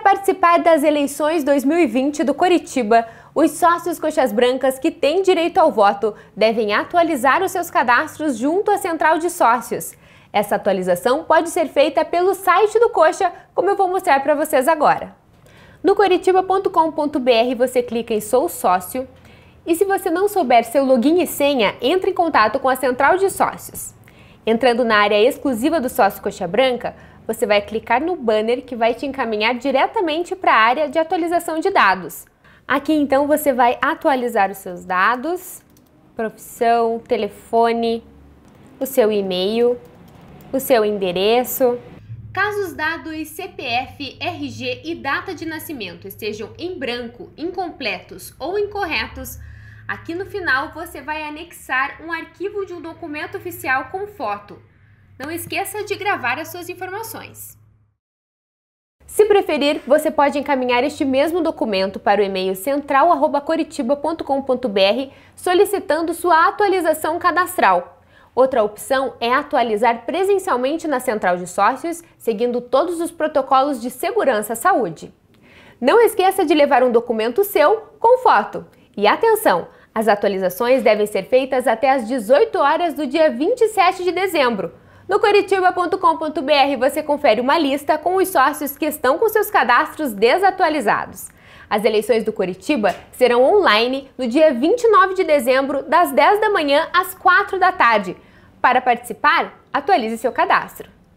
Para participar das eleições 2020 do Coritiba, os sócios coxas brancas que têm direito ao voto devem atualizar os seus cadastros junto à central de sócios. Essa atualização pode ser feita pelo site do Coxa, como eu vou mostrar para vocês agora. No coritiba.com.br você clica em Sou Sócio e se você não souber seu login e senha, entre em contato com a central de sócios. Entrando na área exclusiva do sócio Coxa Branca, você vai clicar no banner que vai te encaminhar diretamente para a área de atualização de dados. Aqui então você vai atualizar os seus dados, profissão, telefone, o seu e-mail, o seu endereço. Caso os dados CPF, RG e data de nascimento estejam em branco, incompletos ou incorretos, aqui no final você vai anexar um arquivo de um documento oficial com foto. Não esqueça de gravar as suas informações. Se preferir, você pode encaminhar este mesmo documento para o e-mail central@coritiba.com.br solicitando sua atualização cadastral. Outra opção é atualizar presencialmente na Central de Sócios, seguindo todos os protocolos de segurança saúde. Não esqueça de levar um documento seu com foto. E atenção, as atualizações devem ser feitas até às 18 horas do dia 27 de dezembro. No curitiba.com.br você confere uma lista com os sócios que estão com seus cadastros desatualizados. As eleições do Curitiba serão online no dia 29 de dezembro, das 10 da manhã às 4 da tarde. Para participar, atualize seu cadastro.